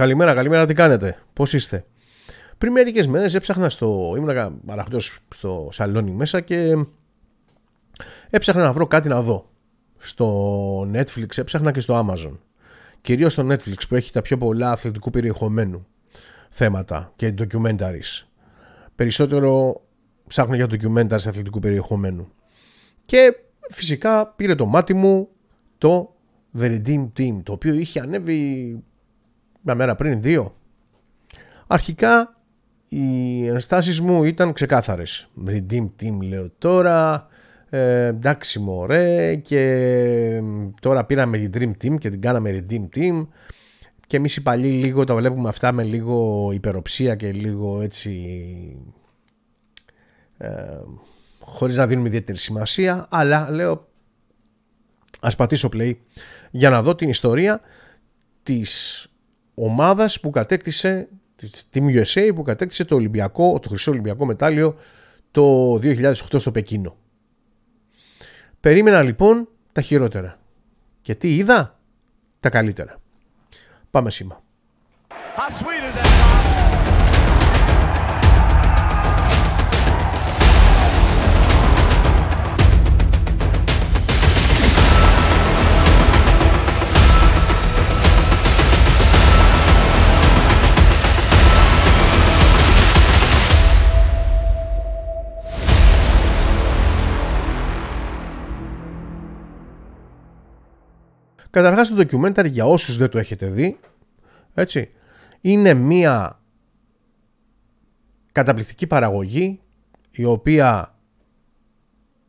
Καλημέρα, καλημέρα, τι κάνετε, πώς είστε. Πριν μερικές μέρες έψαχνα στο. ήμουν αραχτό στο σαλόνι μέσα και έψαχνα να βρω κάτι να δω. Στο Netflix έψαχνα και στο Amazon. Κυρίως στο Netflix που έχει τα πιο πολλά αθλητικού περιεχομένου θέματα και documentaries. Περισσότερο ψάχνω για documentaries αθλητικού περιεχομένου. Και φυσικά πήρε το μάτι μου το The Redeem Team, το οποίο είχε ανέβει μια μέρα πριν, δύο. Αρχικά οι ενστάσεις μου ήταν ξεκάθαρες. Redeem team λέω τώρα, ε, εντάξει μωρέ και τώρα πήραμε την Dream Team και την κάναμε Redeem Team και εμείς οι παλιοί λίγο τα βλέπουμε αυτά με λίγο υπεροψία και λίγο έτσι ε, χωρίς να δίνουμε ιδιαίτερη σημασία αλλά λέω ας πατήσω play για να δω την ιστορία της ομάδας που κατέκτησε, την USA που κατέκτησε το, Ολυμπιακό, το χρυσό Ολυμπιακό μετάλλιο το 2008 στο Πεκίνο. Περίμενα λοιπόν τα χειρότερα. Και τι είδα, τα καλύτερα. Πάμε σήμα. Καταρχάς το ντοκιμένταρ για όσους δεν το έχετε δει, έτσι, είναι μία καταπληκτική παραγωγή η οποία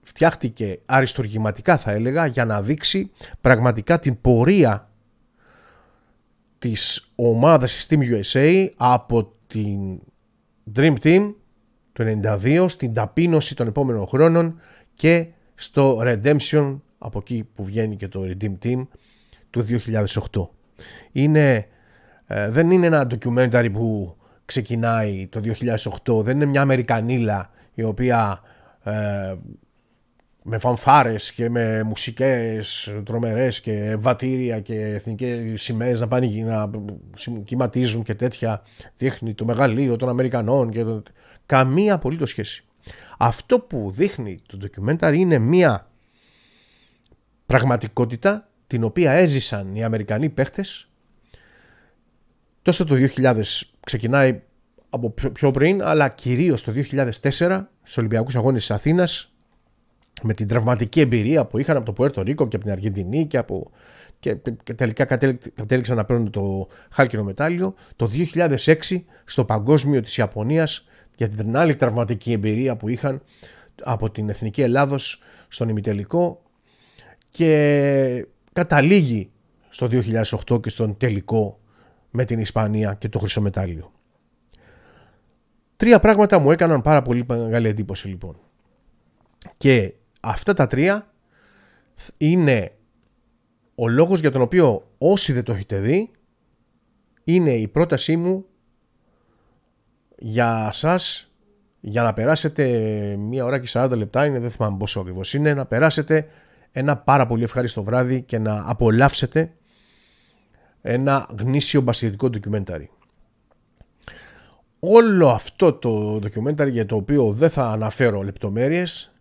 φτιάχτηκε αριστοργηματικά θα έλεγα για να δείξει πραγματικά την πορεία της ομάδας Team USA από την Dream Team το 92 στην ταπείνωση των επόμενων χρόνων και στο Redemption από εκεί που βγαίνει και το Redeem Team του 2008. Είναι, ε, δεν είναι ένα ντοκιουμένταρι που ξεκινάει το 2008, δεν είναι μια Αμερικανίλα η οποία ε, με φανφάρες και με μουσικές τρομερές και βατήρια και εθνικές σημαίες να πάνε να κυματίζουν και τέτοια δείχνει το μεγαλείο των Αμερικανών και το... καμία απολύτως σχέση. Αυτό που δείχνει το ντοκιμένταρ είναι μια πραγματικότητα την οποία έζησαν οι Αμερικανοί παίχτες τόσο το 2000 ξεκινάει από πιο πριν αλλά κυρίως το 2004 στους Ολυμπιακούς Αγώνες της Αθήνας με την τραυματική εμπειρία που είχαν από το Πουέρτο Ρίκο και από την Αργεντινή και, από... και, τελικά κατέληξαν να παίρνουν το χάλκινο μετάλλιο το 2006 στο παγκόσμιο της Ιαπωνίας για την άλλη τραυματική εμπειρία που είχαν από την Εθνική Ελλάδος στον ημιτελικό και καταλήγει στο 2008 και στον τελικό με την Ισπανία και το χρυσό μετάλλιο. Τρία πράγματα μου έκαναν πάρα πολύ μεγάλη εντύπωση λοιπόν. Και αυτά τα τρία είναι ο λόγος για τον οποίο όσοι δεν το έχετε δει είναι η πρότασή μου για σας για να περάσετε μία ώρα και 40 λεπτά είναι δεν θυμάμαι πόσο είναι να περάσετε ένα πάρα πολύ ευχάριστο βράδυ και να απολαύσετε ένα γνήσιο μπασχετικό ντοκιμένταρι. Όλο αυτό το ντοκιμένταρι για το οποίο δεν θα αναφέρω λεπτομέρειες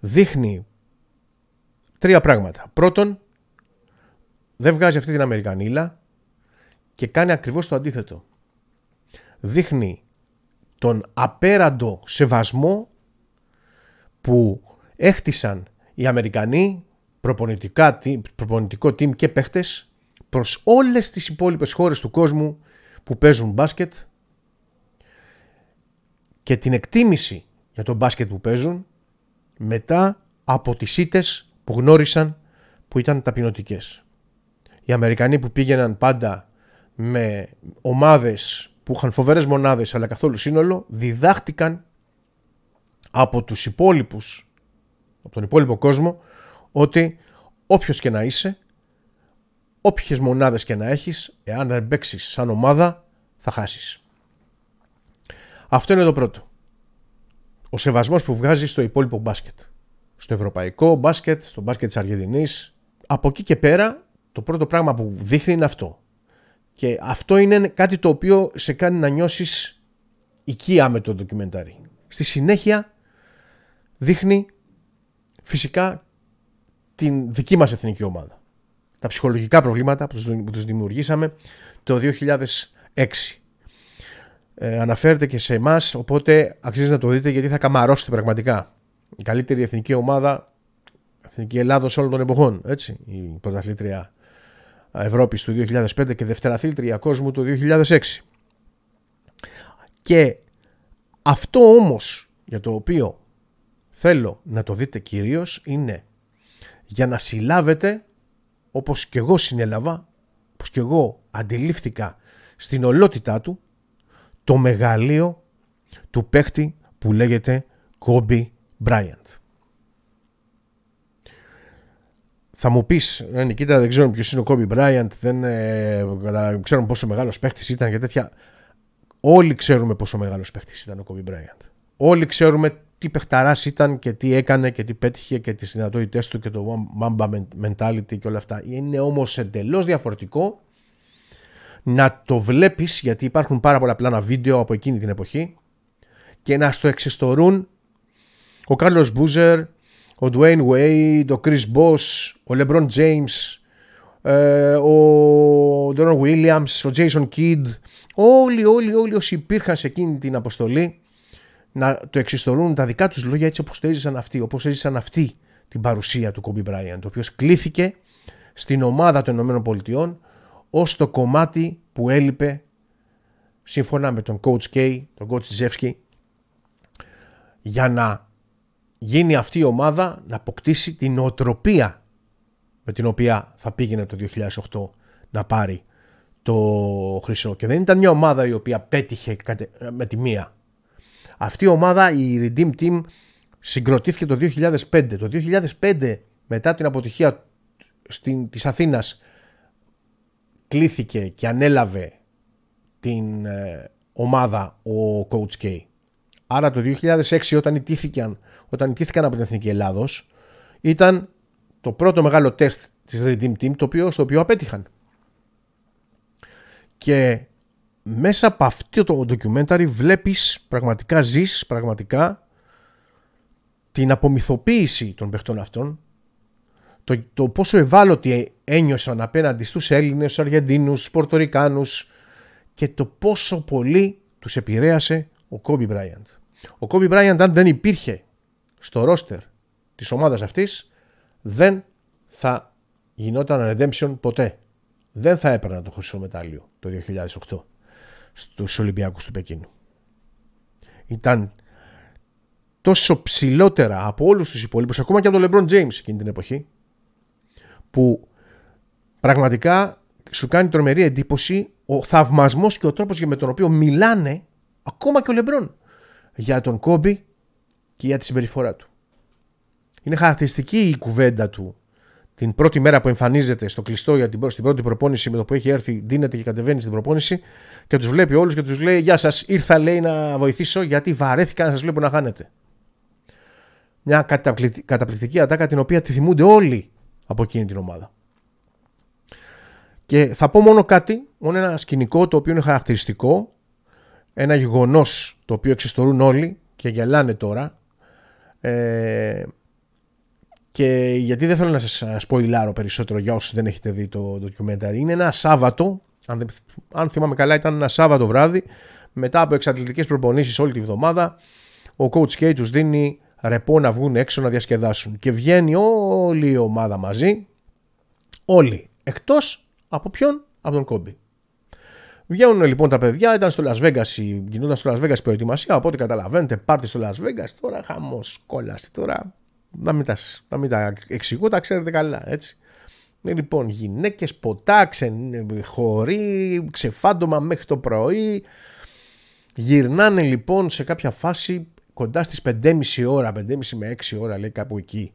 δείχνει τρία πράγματα. Πρώτον, δεν βγάζει αυτή την Αμερικανίλα και κάνει ακριβώς το αντίθετο. Δείχνει τον απέραντο σεβασμό που έχτισαν οι Αμερικανοί, προπονητικά, προπονητικό team και παίχτες προς όλες τις υπόλοιπες χώρες του κόσμου που παίζουν μπάσκετ και την εκτίμηση για το μπάσκετ που παίζουν μετά από τις ήτες που γνώρισαν που ήταν ταπεινωτικές. Οι Αμερικανοί που πήγαιναν πάντα με ομάδες που είχαν φοβερές μονάδες αλλά καθόλου σύνολο διδάχτηκαν από τους υπόλοιπους από τον υπόλοιπο κόσμο ότι όποιος και να είσαι, όποιες μονάδες και να έχεις εάν δεν παίξεις σαν ομάδα, θα χάσεις. Αυτό είναι το πρώτο. Ο σεβασμός που βγάζει στο υπόλοιπο μπάσκετ. Στο ευρωπαϊκό μπάσκετ, στο μπάσκετ της Αργεντινής. Από εκεί και πέρα, το πρώτο πράγμα που δείχνει είναι αυτό. Και αυτό είναι κάτι το οποίο σε κάνει να νιώσεις οικία με το ντοκιμεντάρι. Στη συνέχεια δείχνει φυσικά την δική μας εθνική ομάδα. Τα ψυχολογικά προβλήματα που τους δημιουργήσαμε το 2006. Ε, αναφέρεται και σε εμάς, οπότε αξίζει να το δείτε γιατί θα καμαρώσετε πραγματικά. Η καλύτερη εθνική ομάδα, εθνική Ελλάδος όλων των εποχών, έτσι, η πρωταθλήτρια Ευρώπης του 2005 και δευτεραθλήτρια κόσμου του 2006. Και αυτό όμως για το οποίο θέλω να το δείτε κυρίως είναι για να συλλάβετε όπως και εγώ συνέλαβα, όπως και εγώ αντιλήφθηκα στην ολότητά του το μεγαλείο του παίχτη που λέγεται Κόμπι Μπράιαντ. Θα μου πεις, ναι, ε, Νικήτα, δεν ξέρω ποιος είναι ο Κόμπι Μπράιαντ, δεν ε, ξέρω πόσο μεγάλος παίχτης ήταν και τέτοια. Όλοι ξέρουμε πόσο μεγάλος παίχτης ήταν ο Κόμπι Μπράιαντ. Όλοι ξέρουμε τι παιχταράς ήταν και τι έκανε και τι πέτυχε και τις δυνατότητές του και το Mamba mentality και όλα αυτά. Είναι όμως εντελώς διαφορετικό να το βλέπεις γιατί υπάρχουν πάρα πολλά πλάνα βίντεο από εκείνη την εποχή και να στο εξιστορούν ο Κάρλος Μπούζερ, ο Dwayne Wade, ο Chris Boss, ο LeBron James, ε, ο Ντόναν Williams, ο Jason Kidd, όλοι, όλοι, όλοι όσοι υπήρχαν σε εκείνη την αποστολή να το εξιστορούν τα δικά τους λόγια έτσι όπως το έζησαν αυτοί, όπως έζησαν αυτοί την παρουσία του Κόμπι Μπράιαντ, ο οποίος κλήθηκε στην ομάδα των ΗΠΑ ως το κομμάτι που έλειπε σύμφωνα με τον Coach K, τον Coach Τζεύσκι για να γίνει αυτή η ομάδα να αποκτήσει την οτροπία με την οποία θα πήγαινε το 2008 να πάρει το χρυσό. Και δεν ήταν μια ομάδα η οποία πέτυχε με τη μία αυτή η ομάδα, η Redeem Team, συγκροτήθηκε το 2005. Το 2005, μετά την αποτυχία στην, της Αθήνας, κλήθηκε και ανέλαβε την ε, ομάδα ο Coach K. Άρα το 2006 όταν ιτήθηκαν, όταν ιτήθηκαν από την Εθνική Ελλάδος ήταν το πρώτο μεγάλο τεστ της Redeem Team το οποίο, στο οποίο απέτυχαν. Και μέσα από αυτό το documentary βλέπεις πραγματικά, ζεις πραγματικά την απομυθοποίηση των παιχτών αυτών, το, το πόσο ευάλωτοι ε, ένιωσαν απέναντι στους Έλληνες, στους Αργεντίνους, στους Πορτορικάνους και το πόσο πολύ τους επηρέασε ο Κόμπι Μπράιαντ. Ο Κόμπι Μπράιαντ αν δεν υπήρχε στο ρόστερ της ομάδας αυτής δεν θα γινόταν redemption ποτέ. Δεν θα έπαιρναν το χρυσό μετάλλιο το 2008 στους Ολυμπιακούς του Πεκίνου. Ήταν τόσο ψηλότερα από όλους τους υπόλοιπους, ακόμα και από τον LeBron James εκείνη την εποχή, που πραγματικά σου κάνει τρομερή εντύπωση ο θαυμασμός και ο τρόπος για με τον οποίο μιλάνε ακόμα και ο Λεμπρόν για τον Κόμπι και για τη συμπεριφορά του. Είναι χαρακτηριστική η κουβέντα του την πρώτη μέρα που εμφανίζεται στο κλειστό για την, στην πρώτη προπόνηση με το που έχει έρθει, δίνεται και κατεβαίνει στην προπόνηση και τους βλέπει όλους και τους λέει: Γεια σας, ήρθα λέει να βοηθήσω γιατί βαρέθηκα να σας βλέπω να χάνετε. Μια καταπληκτική ατάκα την οποία τη θυμούνται όλοι από εκείνη την ομάδα. Και θα πω μόνο κάτι, μόνο ένα σκηνικό το οποίο είναι χαρακτηριστικό, ένα γεγονός το οποίο εξιστορούν όλοι και γελάνε τώρα. Ε, και γιατί δεν θέλω να σας ε, σποιλάρω περισσότερο για όσους δεν έχετε δει το documentary. Είναι ένα Σάββατο, αν, δεν, αν θυμάμαι καλά ήταν ένα Σάββατο βράδυ, μετά από εξαντλητικές προπονήσεις όλη τη βδομάδα, ο Coach K τους δίνει ρεπό να βγουν έξω να διασκεδάσουν. Και βγαίνει όλη η ομάδα μαζί, όλοι, εκτός από ποιον, από τον Κόμπι. Βγαίνουν λοιπόν τα παιδιά, ήταν στο Las Vegas, γινόταν στο Las Vegas προετοιμασία, οπότε καταλαβαίνετε, πάρτε στο Las Vegas, τώρα χαμός, κόλαση τώρα, να μην τα, να μην τα εξηγώ, τα ξέρετε καλά, έτσι. Ε, λοιπόν, γυναίκες, ποτά, ξε, χωρί, ξεφάντωμα μέχρι το πρωί. Γυρνάνε λοιπόν σε κάποια φάση κοντά στις 5,5 ώρα, 5,5 με 6 ώρα λέει κάπου εκεί.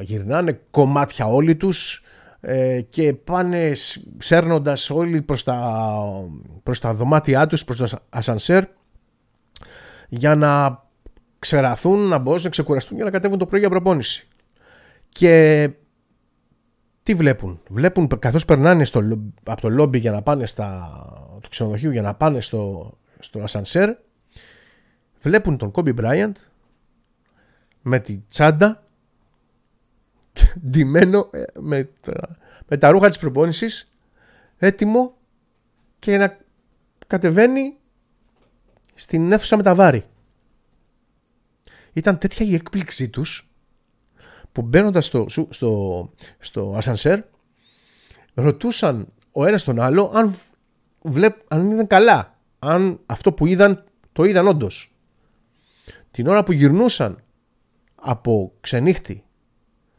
γυρνάνε κομμάτια όλοι τους ε, και πάνε σέρνοντας όλοι προς τα, προς τα δωμάτια τους, προς το ασανσέρ για να ξεραθούν, να μπορούν να ξεκουραστούν για να κατέβουν το πρωί για προπόνηση. Και τι βλέπουν. Βλέπουν καθώς περνάνε στο, από το λόμπι για να πάνε στα, του ξενοδοχείου για να πάνε στο, στο ασανσέρ, βλέπουν τον Κόμπι Μπράιαντ με τη τσάντα ντυμένο ε, με, τα ρούχα της προπόνησης έτοιμο και να κατεβαίνει στην αίθουσα με τα βάρη ήταν τέτοια η έκπληξή τους που μπαίνοντας στο, στο, στο, ασανσέρ ρωτούσαν ο ένας τον άλλο αν, βλέπ, αν ήταν καλά, αν αυτό που είδαν το είδαν όντως. Την ώρα που γυρνούσαν από ξενύχτη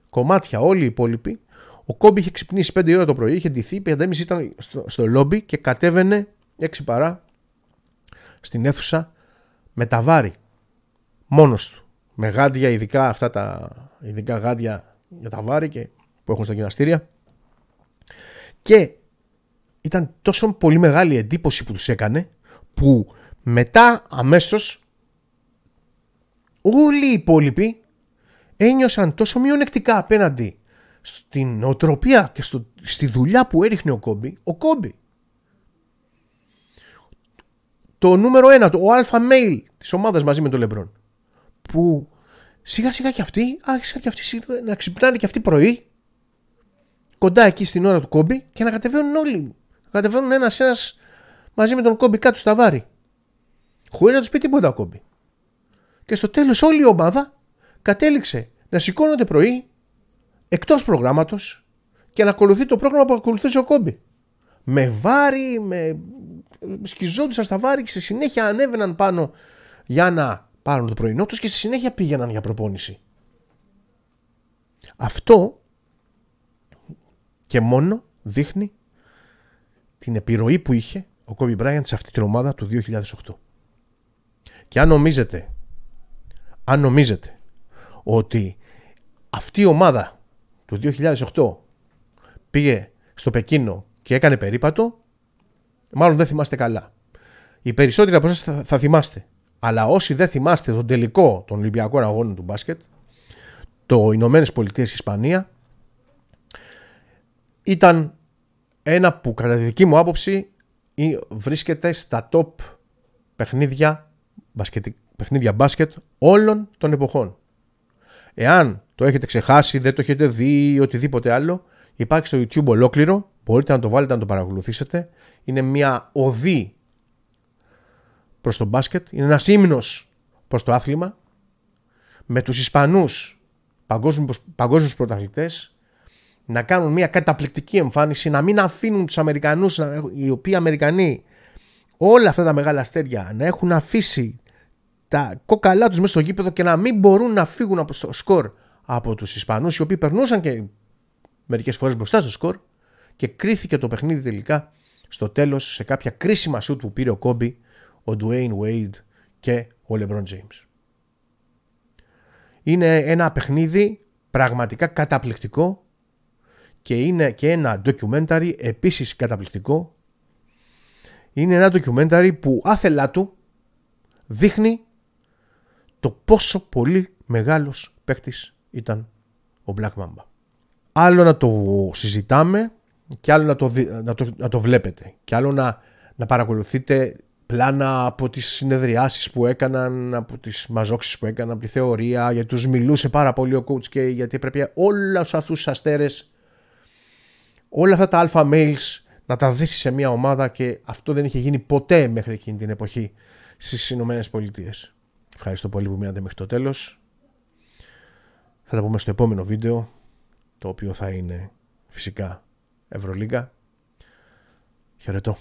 κομμάτια όλοι οι υπόλοιποι, ο Κόμπι είχε ξυπνήσει 5 ώρα το πρωί, είχε ντυθεί, 5.30 ήταν στο, στο λόμπι και κατέβαινε έξι παρά στην αίθουσα με τα βάρη, μόνος του με γάντια, ειδικά αυτά τα ειδικά γάντια για τα βάρη και, που έχουν στα γυμναστήρια. Και ήταν τόσο πολύ μεγάλη εντύπωση που τους έκανε που μετά αμέσως όλοι οι υπόλοιποι ένιωσαν τόσο μειονεκτικά απέναντι στην οτροπία και στη δουλειά που έριχνε ο Κόμπι, ο Κόμπι. Το νούμερο ένα, το, ο αλφα Μέιλ της ομάδας μαζί με τον Λεμπρόν που σιγά σιγά και αυτοί άρχισαν και αυτοί να ξυπνάνε και αυτοί πρωί κοντά εκεί στην ώρα του κόμπι και να κατεβαίνουν όλοι. Να κατεβαίνουν ένας ένας μαζί με τον κόμπι κάτω στα βάρη. χωρίς να τους πει τίποτα κόμπι. Και στο τέλος όλη η ομάδα κατέληξε να σηκώνονται πρωί εκτός προγράμματος και να ακολουθεί το πρόγραμμα που ακολουθούσε ο κόμπι. Με βάρη, με σκιζόντουσαν στα βάρη και στη συνέχεια ανέβαιναν πάνω για να πάρουν το πρωινό τους και στη συνέχεια πήγαιναν για προπόνηση. Αυτό και μόνο δείχνει την επιρροή που είχε ο Κόμπι Bryant σε αυτή την ομάδα του 2008. Και αν νομίζετε, αν ότι αυτή η ομάδα του 2008 πήγε στο Πεκίνο και έκανε περίπατο, μάλλον δεν θυμάστε καλά. Οι περισσότεροι από εσάς θα, θα θυμάστε αλλά όσοι δεν θυμάστε τον τελικό των Ολυμπιακών Αγώνων του μπάσκετ, το Ηνωμένες Πολιτείες Ισπανία, ήταν ένα που κατά τη δική μου άποψη βρίσκεται στα top παιχνίδια μπάσκετ, παιχνίδια μπάσκετ όλων των εποχών. Εάν το έχετε ξεχάσει, δεν το έχετε δει ή οτιδήποτε άλλο, υπάρχει στο YouTube ολόκληρο, μπορείτε να το βάλετε να το παρακολουθήσετε. Είναι μια οδή προς το μπάσκετ, είναι ένας ύμνος προς το άθλημα. Με τους Ισπανούς παγκόσμιους πρωταθλητές να κάνουν μια καταπληκτική εμφάνιση, να μην αφήνουν τους Αμερικανούς, οι οποίοι Αμερικανοί όλα αυτά τα μεγάλα αστέρια να έχουν αφήσει τα κόκαλά τους μέσα στο γήπεδο και να μην μπορούν να φύγουν από το σκορ από τους Ισπανούς οι οποίοι περνούσαν και μερικές φορές μπροστά στο σκορ και κρίθηκε το παιχνίδι τελικά στο τέλος σε κάποια κρίσιμα σούτ που πήρε ο Κόμπι ο Dwayne Wade και ο LeBron James. Είναι ένα παιχνίδι πραγματικά καταπληκτικό και είναι και ένα documentary επίσης καταπληκτικό. Είναι ένα documentary που άθελά του δείχνει το πόσο πολύ μεγάλος παίκτης ήταν ο Black Mamba. Άλλο να το συζητάμε και άλλο να το, να το, να το βλέπετε και άλλο να, να παρακολουθείτε πλάνα από τις συνεδριάσεις που έκαναν, από τις μαζόξεις που έκαναν, από τη θεωρία, γιατί τους μιλούσε πάρα πολύ ο coach και γιατί έπρεπε όλα αυτούς τους αστέρες, όλα αυτά τα αλφα mails να τα δέσει σε μια ομάδα και αυτό δεν είχε γίνει ποτέ μέχρι εκείνη την εποχή στις Ηνωμένες Πολιτείες. Ευχαριστώ πολύ που μείνατε μέχρι το τέλος. Θα τα πούμε στο επόμενο βίντεο, το οποίο θα είναι φυσικά Ευρωλίγκα. Χαιρετώ.